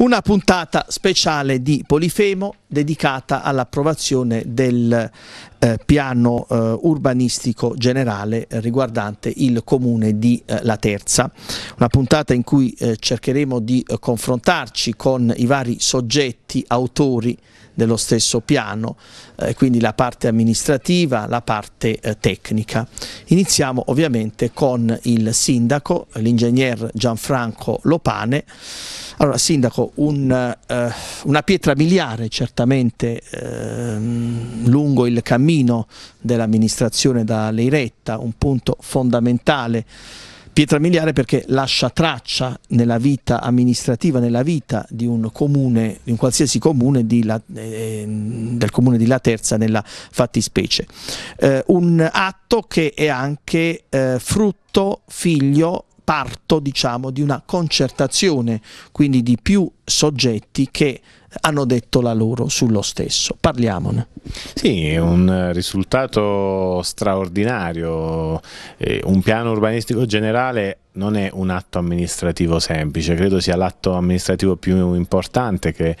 Una puntata speciale di Polifemo dedicata all'approvazione del eh, piano eh, urbanistico generale riguardante il comune di eh, La Terza. Una puntata in cui eh, cercheremo di eh, confrontarci con i vari soggetti, autori, dello stesso piano, eh, quindi la parte amministrativa, la parte eh, tecnica. Iniziamo ovviamente con il sindaco, l'ingegner Gianfranco Lopane. Allora, sindaco, un, eh, una pietra miliare certamente ehm, lungo il cammino dell'amministrazione da lei retta, un punto fondamentale pietra miliare perché lascia traccia nella vita amministrativa, nella vita di un comune, di un qualsiasi comune, la, eh, del comune di La Terza nella fattispecie. Eh, un atto che è anche eh, frutto, figlio, parto diciamo, di una concertazione, quindi di più soggetti che hanno detto la loro sullo stesso. Parliamone. Sì, è un risultato straordinario. Eh, un piano urbanistico generale non è un atto amministrativo semplice, credo sia l'atto amministrativo più importante che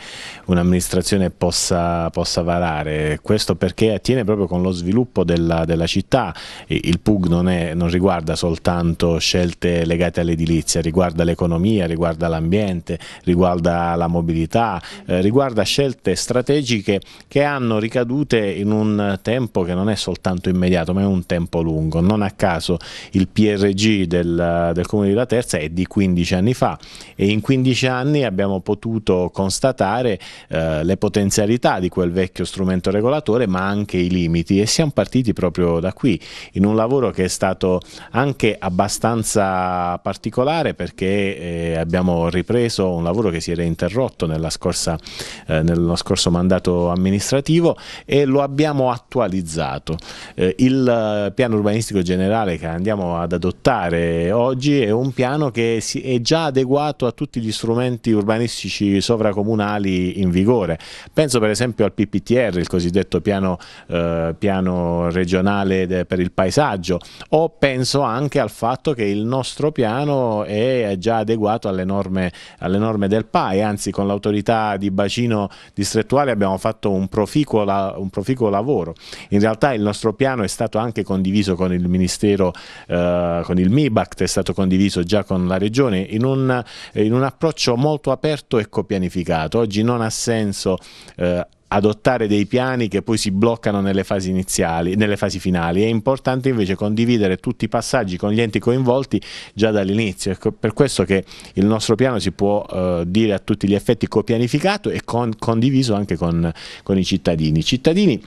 un'amministrazione possa, possa, varare, questo perché attiene proprio con lo sviluppo della, della città, il PUG non, è, non, riguarda soltanto scelte legate all'edilizia, riguarda l'economia, riguarda l'ambiente, riguarda la mobilità, eh, riguarda scelte strategiche che hanno ricadute in un tempo che non è soltanto immediato ma è un tempo lungo. Non a caso il PRG del, del Comune di La Terza è di 15 anni fa e in 15 anni abbiamo potuto constatare eh, le potenzialità di quel vecchio strumento regolatore ma anche i limiti e siamo partiti proprio da qui in un lavoro che è stato anche abbastanza particolare perché eh, abbiamo ripreso un lavoro che si era interrotto scorsa, eh, nello scorso mandato amministrativo e lo abbiamo attualizzato. Eh, il eh, piano urbanistico generale che andiamo ad adottare oggi è un piano che è già adeguato a tutti gli strumenti urbanistici sovracomunali in vigore. Penso per esempio al PPTR, il cosiddetto piano, eh, piano regionale per il paesaggio, o penso anche al fatto che il nostro piano è già adeguato alle norme, alle norme del PAI e anzi con l'autorità di bacino distrettuale abbiamo fatto un proficuo, la, un proficuo, lavoro. In realtà il nostro piano è stato anche condiviso con il Ministero, eh, con il MIBACT, è stato condiviso già con la Regione in un, eh, in un approccio molto aperto e copianificato. Oggi non ha senso eh, adottare dei piani che poi si bloccano nelle fasi iniziali, nelle fasi finali. È importante invece condividere tutti i passaggi con gli enti coinvolti già dall'inizio. È ecco, per questo che il nostro piano si può eh, dire a tutti gli effetti copianificato e con, condiviso anche con, con i cittadini. cittadini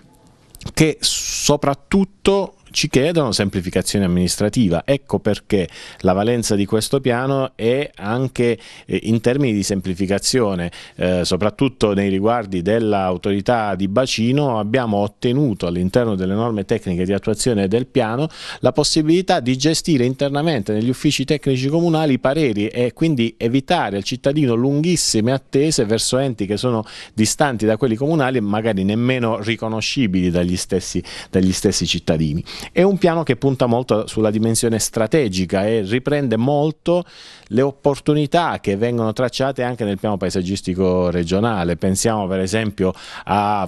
che soprattutto ci chiedono semplificazione amministrativa. Ecco perché la valenza di questo piano è anche eh, in termini di semplificazione, eh, soprattutto nei riguardi dell'autorità di bacino abbiamo ottenuto all'interno delle norme tecniche di attuazione del piano la possibilità di gestire internamente negli uffici tecnici comunali i pareri e quindi evitare al cittadino lunghissime attese verso enti che sono distanti da quelli comunali e magari nemmeno riconoscibili dagli stessi, dagli stessi cittadini. È un piano che punta molto sulla dimensione strategica e riprende molto le opportunità che vengono tracciate anche nel piano paesaggistico regionale. Pensiamo per esempio a,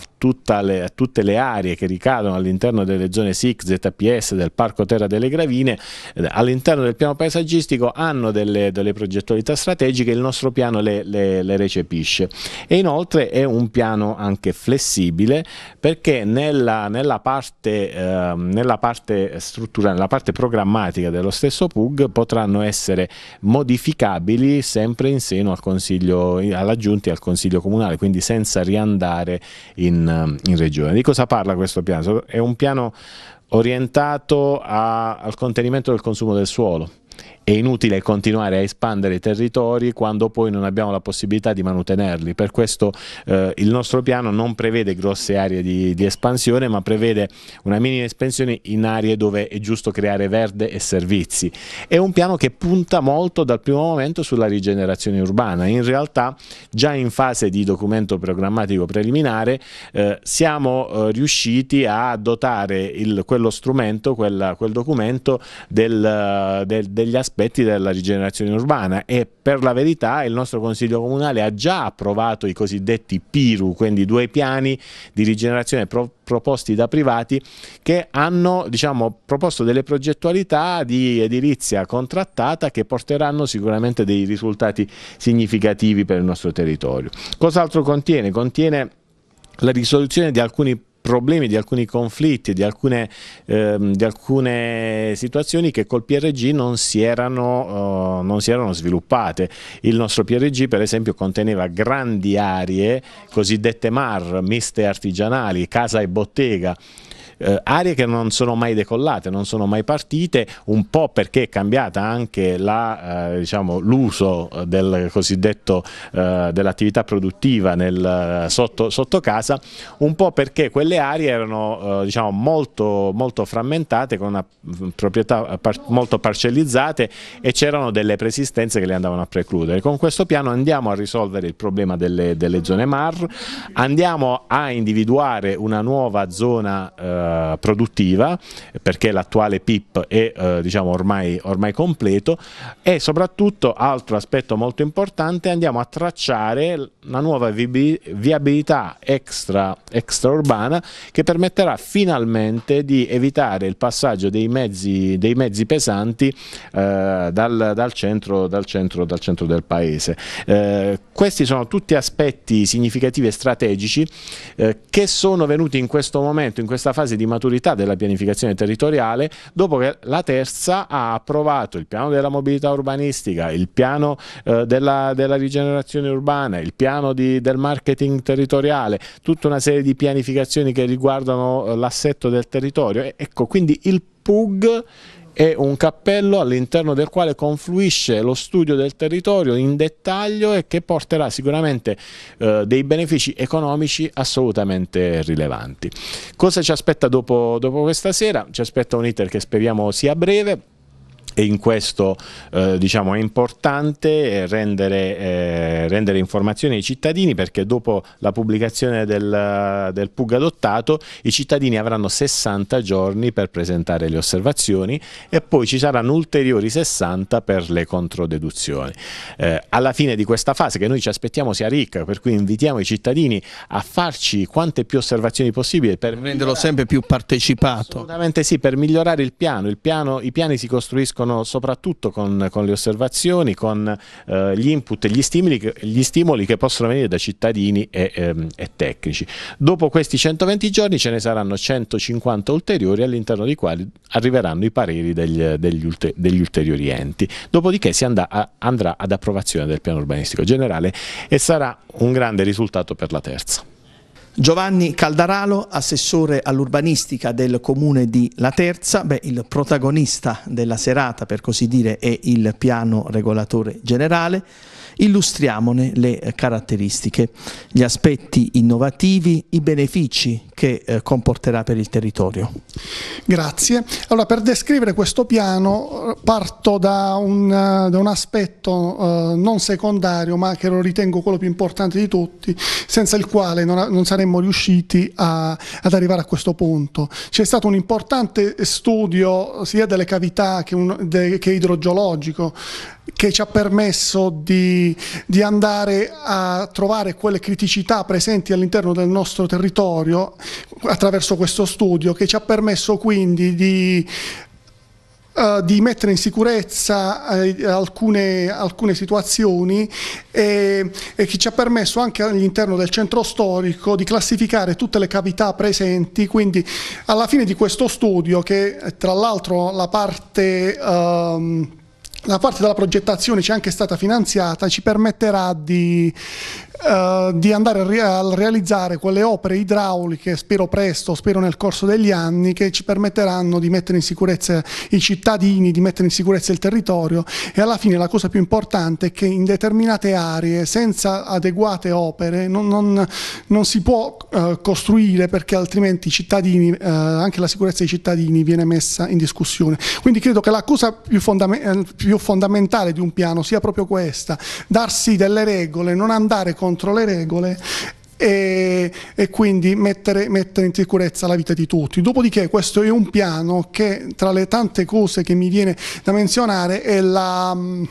le, a tutte le aree che ricadono all'interno delle zone SIC, ZPS, del Parco Terra delle Gravine, all'interno del piano paesaggistico hanno delle, delle progettualità strategiche, il nostro piano le, le, le recepisce. E inoltre è un piano anche flessibile perché nella, nella parte, eh, nella parte parte strutturale, la parte programmatica dello stesso PUG potranno essere modificabili sempre in seno al Consiglio, alla Giunta e al Consiglio Comunale, quindi senza riandare in, in Regione. Di cosa parla questo piano? È un piano orientato a, al contenimento del consumo del suolo è inutile continuare a espandere i territori quando poi non abbiamo la possibilità di mantenerli. per questo eh, il nostro piano non prevede grosse aree di, di espansione ma prevede una minima espansione in aree dove è giusto creare verde e servizi. È un piano che punta molto dal primo momento sulla rigenerazione urbana, in realtà già in fase di documento programmatico preliminare eh, siamo eh, riusciti a dotare il, quello strumento, quella, quel documento del, eh, del, degli aspetti aspetti della rigenerazione urbana e per la verità il nostro Consiglio Comunale ha già approvato i cosiddetti PIRU, quindi due piani di rigenerazione pro proposti da privati che hanno diciamo, proposto delle progettualità di edilizia contrattata che porteranno sicuramente dei risultati significativi per il nostro territorio. Cos'altro contiene? Contiene la risoluzione di alcuni problemi, di alcuni conflitti, di alcune, ehm, di alcune situazioni che col PRG non si, erano, eh, non si, erano, sviluppate. Il nostro PRG per esempio conteneva grandi aree cosiddette MAR, miste artigianali, casa e bottega, eh, aree che non sono mai decollate, non sono mai partite, un po' perché è cambiata anche eh, diciamo, l'uso eh, diciamo, del cosiddetto eh, dell'attività produttiva nel, eh, sotto, sotto, casa, un po' perché quelle aree erano eh, diciamo, molto, molto frammentate, con una mm, proprietà par molto parcellizzate e c'erano delle presistenze che le andavano a precludere. Con questo piano andiamo a risolvere il problema delle, delle zone MAR, andiamo a individuare una nuova zona eh, produttiva perché l'attuale PIP è eh, diciamo ormai, ormai, completo e soprattutto altro aspetto molto importante andiamo a tracciare una nuova viabilità extra, extraurbana che permetterà finalmente di evitare il passaggio dei mezzi, dei mezzi pesanti eh, dal, dal, centro, dal, centro, dal, centro, del paese. Eh, questi sono tutti aspetti significativi e strategici che sono venuti in questo momento, in questa fase fase di maturità della pianificazione territoriale dopo che la terza ha approvato il piano della mobilità urbanistica, il piano eh, della, della, rigenerazione urbana, il piano di, del marketing territoriale, tutta una serie di pianificazioni che riguardano eh, l'assetto del territorio. E, ecco, quindi il PUG è un cappello all'interno del quale confluisce lo studio del territorio in dettaglio e che porterà sicuramente eh, dei benefici economici assolutamente rilevanti. Cosa ci aspetta dopo, dopo questa sera? Ci aspetta un iter che speriamo sia breve e in questo eh, diciamo, è importante eh, rendere, eh, rendere, informazioni ai cittadini perché dopo la pubblicazione del, del, PUG adottato i cittadini avranno 60 giorni per presentare le osservazioni e poi ci saranno ulteriori 60 per le controdeduzioni. Eh, alla fine di questa fase che noi ci aspettiamo sia ricca per cui invitiamo i cittadini a farci quante più osservazioni possibili per renderlo sempre più partecipato. Assolutamente sì, per migliorare il piano, il piano i piani si costruiscono crescono soprattutto con, con le osservazioni, con eh, gli input e gli stimoli, gli stimoli, che possono venire da cittadini e, ehm, e tecnici. Dopo questi 120 giorni ce ne saranno 150 ulteriori all'interno dei quali arriveranno i pareri degli, degli, ulter, degli ulteriori enti. Dopodiché si andà a, andrà ad approvazione del piano urbanistico generale e sarà un grande risultato per la terza. Giovanni Caldaralo, assessore all'urbanistica del comune di La Terza, Beh, il protagonista della serata per così dire è il piano regolatore generale, illustriamone le eh, caratteristiche, gli aspetti innovativi, i benefici che eh, comporterà per il territorio. Grazie. Allora, per descrivere questo piano eh, parto da un, da un aspetto eh, non secondario, ma che lo ritengo quello più importante di tutti, senza il quale non, non saremmo riusciti a, ad arrivare a questo punto. C'è stato un importante studio sia delle cavità che, un, de, che idrogeologico che ci ha permesso di di, andare a trovare quelle criticità presenti all'interno del nostro territorio attraverso questo studio che ci ha permesso quindi di Uh, di mettere in sicurezza uh, alcune, alcune, situazioni e, e, che ci ha permesso anche all'interno del centro storico di classificare tutte le cavità presenti, quindi alla fine di questo studio che tra l'altro la parte... Um, la parte della progettazione ci è anche stata finanziata, ci permetterà di eh, di andare a, realizzare quelle opere idrauliche, spero presto, spero nel corso degli anni, che ci permetteranno di mettere in sicurezza i cittadini, di mettere in sicurezza il territorio e alla fine la cosa più importante è che in determinate aree senza adeguate opere non, non, non si può eh, costruire perché altrimenti i cittadini, eh, anche la sicurezza dei cittadini viene messa in discussione. Quindi credo che la cosa più, fondame più fondamentale di un piano sia proprio questa, darsi delle regole, non andare con contro le regole e, e, quindi mettere, mettere, in sicurezza la vita di tutti. Dopodiché questo è un piano che tra le tante cose che mi viene da menzionare è la... Mm,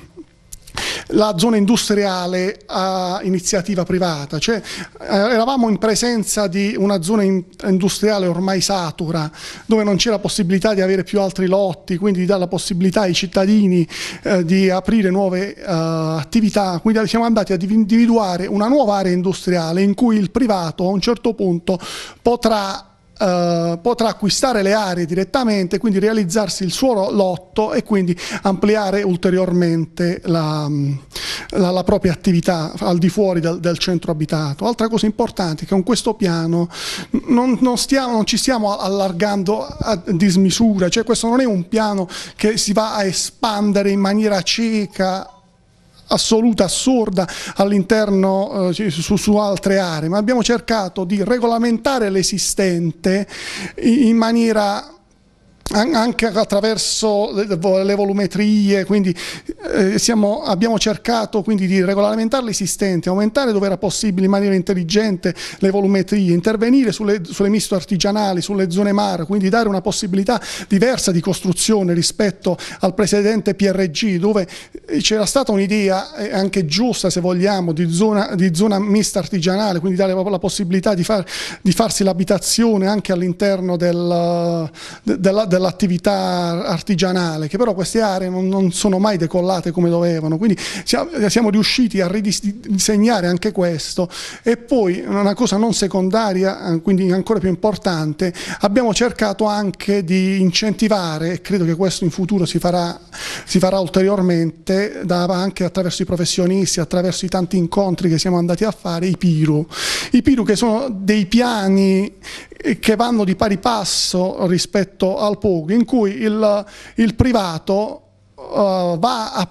la zona industriale a iniziativa privata, cioè eh, eravamo in presenza di una zona industriale ormai satura, dove non c'era possibilità di avere più altri lotti, quindi di dare la possibilità ai cittadini eh, di aprire nuove eh, attività, quindi siamo andati ad individuare una nuova area industriale in cui il privato a un certo punto potrà eh, potrà acquistare le aree direttamente, quindi realizzarsi il suo lotto e quindi ampliare ulteriormente la, mm, la, la propria attività al di fuori del, del, centro abitato. Altra cosa importante è che con questo piano non, non, stiamo, non ci stiamo allargando a dismisura, cioè questo non è un piano che si va a espandere in maniera cieca assoluta, assurda all'interno eh, su, su, altre aree, ma abbiamo cercato di regolamentare l'esistente in, in maniera anche attraverso le volumetrie, quindi eh, siamo, abbiamo cercato quindi, di regolamentare l'esistente, aumentare dove era possibile in maniera intelligente le volumetrie, intervenire sulle, sulle misto artigianali, sulle zone mare, quindi dare una possibilità diversa di costruzione rispetto al precedente PRG dove eh, c'era stata un'idea eh, anche giusta se vogliamo di zona, di zona, mista artigianale, quindi dare la possibilità di, far, di farsi l'abitazione anche all'interno del, della dell'attività artigianale, che però queste aree non, non, sono mai decollate come dovevano, quindi siamo, riusciti a ridisegnare anche questo e poi una cosa non secondaria, eh, quindi ancora più importante, abbiamo cercato anche di incentivare, e credo che questo in futuro si farà, si farà ulteriormente, da, anche attraverso i professionisti, attraverso i tanti incontri che siamo andati a fare, i PIRU. I PIRU che sono dei piani eh, che vanno di pari passo rispetto al Pug in cui il, il privato Uh, va a,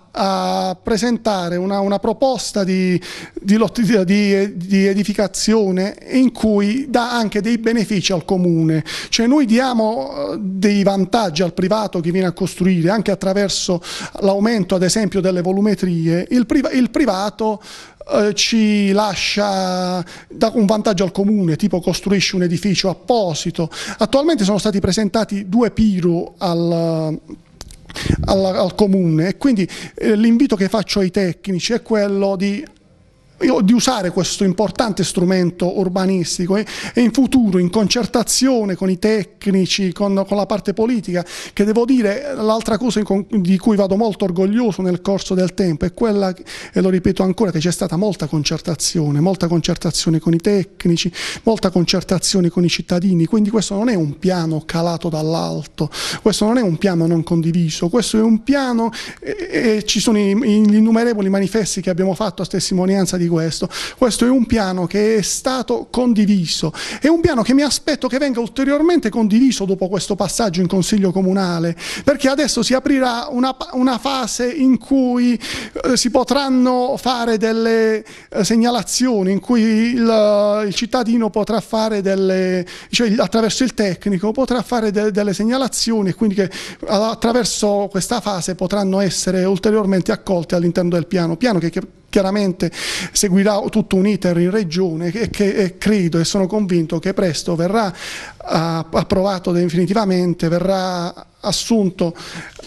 a presentare una, una, proposta di, di, di, di edificazione in cui dà anche dei benefici al comune, cioè noi diamo eh, dei vantaggi al privato che viene a costruire anche attraverso l'aumento ad esempio delle volumetrie, il, priva, il privato eh, ci lascia dà un vantaggio al comune, tipo costruisce un edificio apposito. Attualmente sono stati presentati due PIRU al al, al, comune e quindi eh, l'invito che faccio ai tecnici è quello di di usare questo importante strumento urbanistico eh, e, in futuro in concertazione con i tecnici, con, con la parte politica, che devo dire l'altra cosa di cui vado molto orgoglioso nel corso del tempo è quella, e lo ripeto ancora, che c'è stata molta concertazione, molta concertazione con i tecnici, molta concertazione con i cittadini, quindi questo non è un piano calato dall'alto, questo non è un piano non condiviso, questo è un piano e, e ci sono gli innumerevoli manifesti che abbiamo fatto a testimonianza di questo. Questo è un piano che è stato condiviso, è un piano che mi aspetto che venga ulteriormente condiviso dopo questo passaggio in Consiglio Comunale, perché adesso si aprirà una, una fase in cui eh, si potranno fare delle eh, segnalazioni, in cui il, il, cittadino potrà fare delle, cioè attraverso il tecnico potrà fare de, delle segnalazioni e quindi che attraverso questa fase potranno essere ulteriormente accolte all'interno del piano, piano che, che chiaramente seguirà tutto un iter in regione e, che, e credo e sono convinto che presto verrà uh, approvato definitivamente, verrà assunto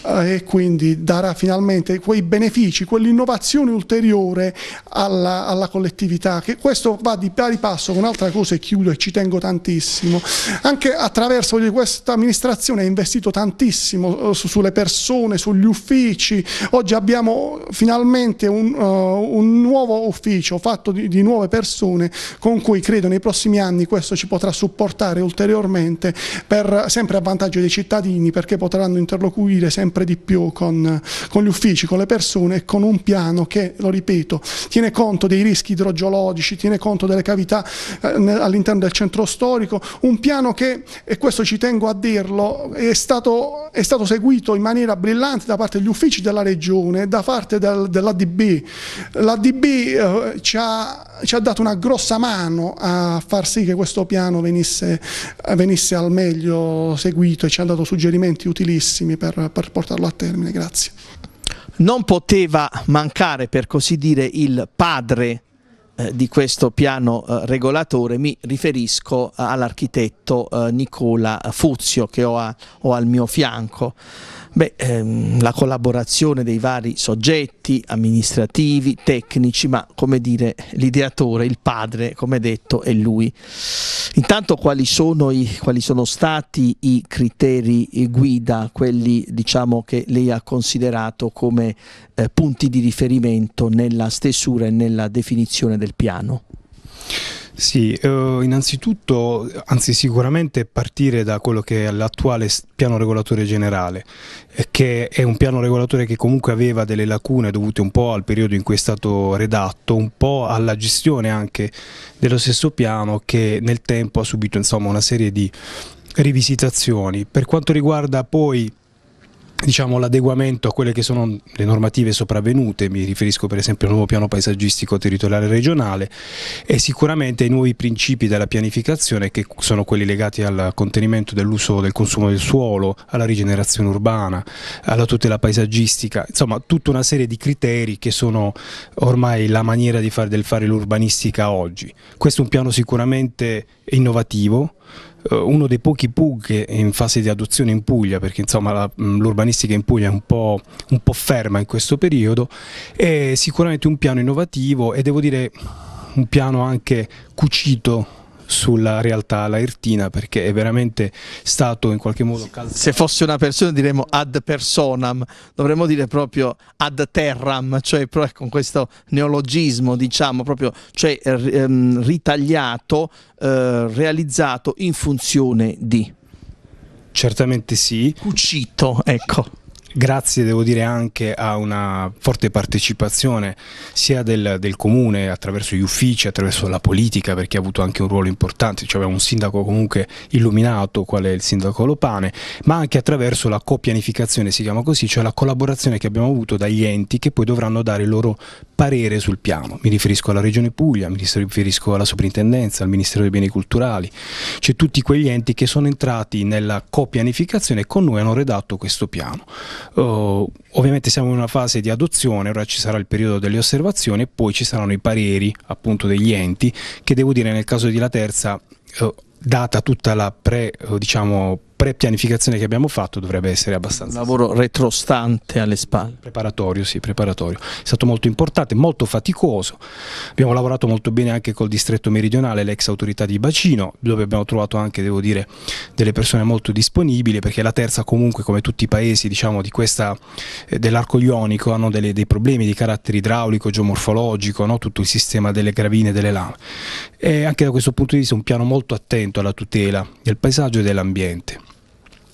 eh, e quindi darà finalmente quei benefici, quell'innovazione ulteriore alla, alla, collettività, che questo va di pari passo con un'altra cosa e chiudo e ci tengo tantissimo, anche attraverso questa amministrazione ha investito tantissimo eh, su, sulle persone, sugli uffici, oggi abbiamo finalmente un, uh, un nuovo ufficio fatto di, di nuove persone con cui credo nei prossimi anni questo ci potrà supportare ulteriormente per, sempre a vantaggio dei cittadini perché potranno interloquire sempre sempre di più con, con gli uffici, con le persone e con un piano che, lo ripeto, tiene conto dei rischi idrogeologici, tiene conto delle cavità eh, all'interno del centro storico, un piano che, e questo ci tengo a dirlo, è stato, è stato seguito in maniera brillante da parte degli uffici della regione, e da parte del, dell'ADB. L'ADB eh, ci, ha, ci, ha, dato una grossa mano a far sì che questo piano venisse, venisse al meglio seguito e ci ha dato suggerimenti utilissimi per, per portarlo a termine. Grazie. Non poteva mancare, per così dire, il padre eh, di questo piano eh, regolatore, mi riferisco all'architetto eh, Nicola Fuzio che ho al mio fianco. Beh, ehm, la collaborazione dei vari soggetti amministrativi, tecnici, ma come dire l'ideatore, il padre, come detto, è lui. Intanto quali sono, i, quali sono stati i criteri eh, guida, quelli diciamo, che lei ha considerato come eh, punti di riferimento nella stesura e nella definizione del piano? Sì, eh, innanzitutto, anzi sicuramente partire da quello che è l'attuale piano regolatore generale, eh, che è un piano regolatore che comunque aveva delle lacune dovute un po' al periodo in cui è stato redatto, un po' alla gestione anche dello stesso piano che nel tempo ha subito insomma, una serie di rivisitazioni. Per quanto riguarda poi diciamo, l'adeguamento a quelle che sono le normative sopravvenute, mi riferisco per esempio al nuovo piano paesaggistico territoriale regionale e sicuramente ai nuovi principi della pianificazione che sono quelli legati al contenimento dell'uso del consumo del suolo, alla rigenerazione urbana, alla tutela paesaggistica, insomma tutta una serie di criteri che sono ormai la maniera di fare del fare l'urbanistica oggi. Questo è un piano sicuramente innovativo, eh, uno dei pochi PUG in fase di adozione in Puglia, perché insomma mm, l'urbanistica in Puglia è un po', un po' ferma in questo periodo, è sicuramente un piano innovativo e devo dire un piano anche cucito sulla realtà laertina perché è veramente stato in qualche modo calzato. Se fosse una persona diremmo ad personam, dovremmo dire proprio ad terram, cioè con questo neologismo diciamo proprio cioè, ehm, ritagliato, eh, realizzato in funzione di. Certamente sì. Cucito, ecco. Grazie devo dire anche a una forte partecipazione sia del, del, comune attraverso gli uffici, attraverso la politica perché ha avuto anche un ruolo importante, cioè abbiamo un sindaco comunque illuminato qual è il sindaco Lopane, ma anche attraverso la copianificazione, si chiama così, cioè la collaborazione che abbiamo avuto dagli enti che poi dovranno dare il loro parere sul piano. Mi riferisco alla Regione Puglia, mi riferisco alla Soprintendenza, al Ministero dei Beni Culturali, cioè tutti quegli enti che sono entrati nella copianificazione e con noi hanno redatto questo piano. Uh, ovviamente siamo in una fase di adozione, ora ci sarà il periodo delle osservazioni e poi ci saranno i pareri appunto degli enti che devo dire nel caso di La Terza uh, data tutta la pre, eh, diciamo, pre-pianificazione che abbiamo fatto dovrebbe essere abbastanza... Un lavoro retrostante alle spalle. Preparatorio, sì, preparatorio. È stato molto importante, molto faticoso. Abbiamo lavorato molto bene anche col distretto meridionale, l'ex autorità di Bacino, dove abbiamo trovato anche, devo dire, delle persone molto disponibili, perché la terza comunque, come tutti i paesi diciamo, di eh, dell'arco ionico, hanno delle, dei problemi di carattere idraulico, geomorfologico, no? tutto il sistema delle gravine e delle lame. E anche da questo punto di vista un piano molto attento alla tutela del paesaggio e dell'ambiente.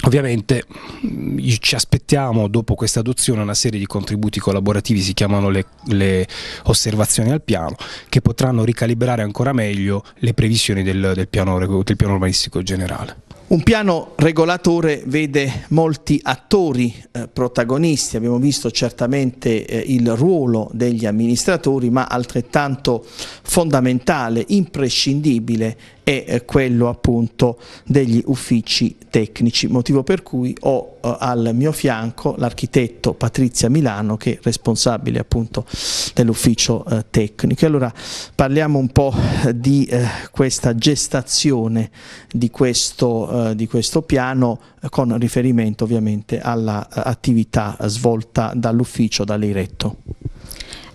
Ovviamente mm, ci aspettiamo dopo questa adozione una serie di contributi collaborativi, si chiamano le, le osservazioni al piano, che potranno ricalibrare ancora meglio le previsioni del, del, piano, del piano urbanistico generale. Un piano regolatore vede molti attori eh, protagonisti, abbiamo visto certamente eh, il ruolo degli amministratori ma altrettanto fondamentale, imprescindibile e eh, quello appunto degli uffici tecnici, motivo per cui ho eh, al mio fianco l'architetto Patrizia Milano che è responsabile appunto dell'ufficio eh, tecnico. Allora parliamo un po' di eh, questa gestazione di questo, di questo piano con riferimento ovviamente all'attività svolta dall'ufficio da lei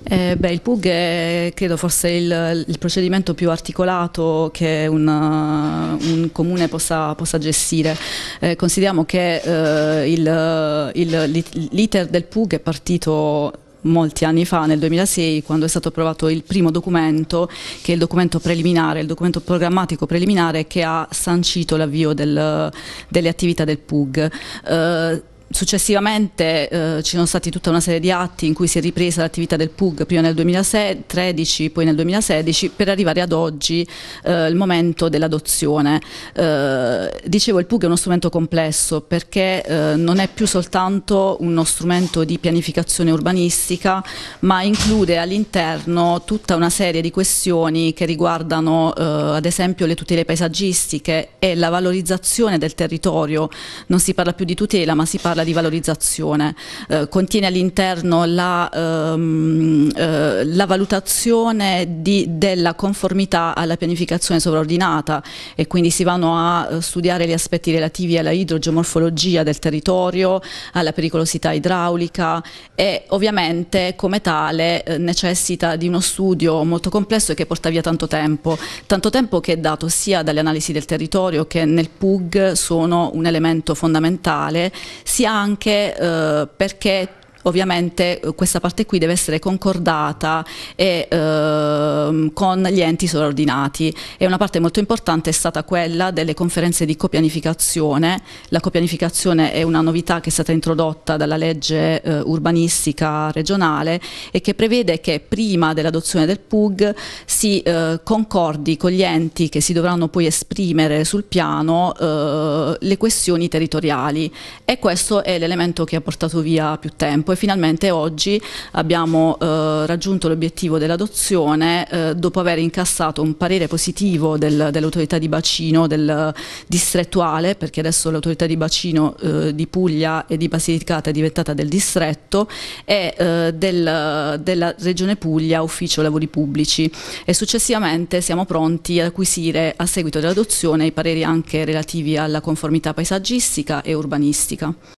eh, beh, il PUG è credo forse il, il procedimento più articolato che una, uh, un comune possa, possa gestire. Eh, consideriamo che uh, uh, l'iter del PUG è partito molti anni fa, nel 2006, quando è stato approvato il primo documento, che è il documento preliminare, il documento programmatico preliminare che ha sancito l'avvio del, delle attività del PUG. Eh, Successivamente eh, ci sono stati tutta una serie di atti in cui si è ripresa l'attività del PUG prima nel 2013, poi nel 2016, per arrivare ad oggi, eh, il momento dell'adozione. Eh, dicevo, il PUG è uno strumento complesso perché eh, non è più soltanto uno strumento di pianificazione urbanistica, ma include all'interno tutta una serie di questioni che riguardano eh, ad esempio le tutele paesaggistiche e la valorizzazione del territorio. Non si parla più di tutela, ma si parla parla di valorizzazione, eh, contiene all'interno la, ehm, eh, la, valutazione di, della conformità alla pianificazione sovraordinata e quindi si vanno a eh, studiare gli aspetti relativi alla idrogeomorfologia del territorio, alla pericolosità idraulica e ovviamente come tale eh, necessita di uno studio molto complesso e che porta via tanto tempo, tanto tempo che è dato sia dalle analisi del territorio che nel PUG sono un elemento fondamentale, sia anche eh, perché Ovviamente eh, questa parte qui deve essere concordata e, eh, con gli enti sovraordinati e una parte molto importante è stata quella delle conferenze di copianificazione. La copianificazione è una novità che è stata introdotta dalla legge eh, urbanistica regionale e che prevede che prima dell'adozione del PUG si eh, concordi con gli enti che si dovranno poi esprimere sul piano eh, le questioni territoriali e questo è l'elemento che ha portato via più tempo tempo e finalmente oggi abbiamo eh, raggiunto l'obiettivo dell'adozione eh, dopo aver incassato un parere positivo del, dell'autorità di bacino del distrettuale perché adesso l'autorità di bacino eh, di Puglia e di Basilicata è diventata del distretto e eh, del, della regione Puglia ufficio lavori pubblici e successivamente siamo pronti ad acquisire a seguito dell'adozione i pareri anche relativi alla conformità paesaggistica e urbanistica.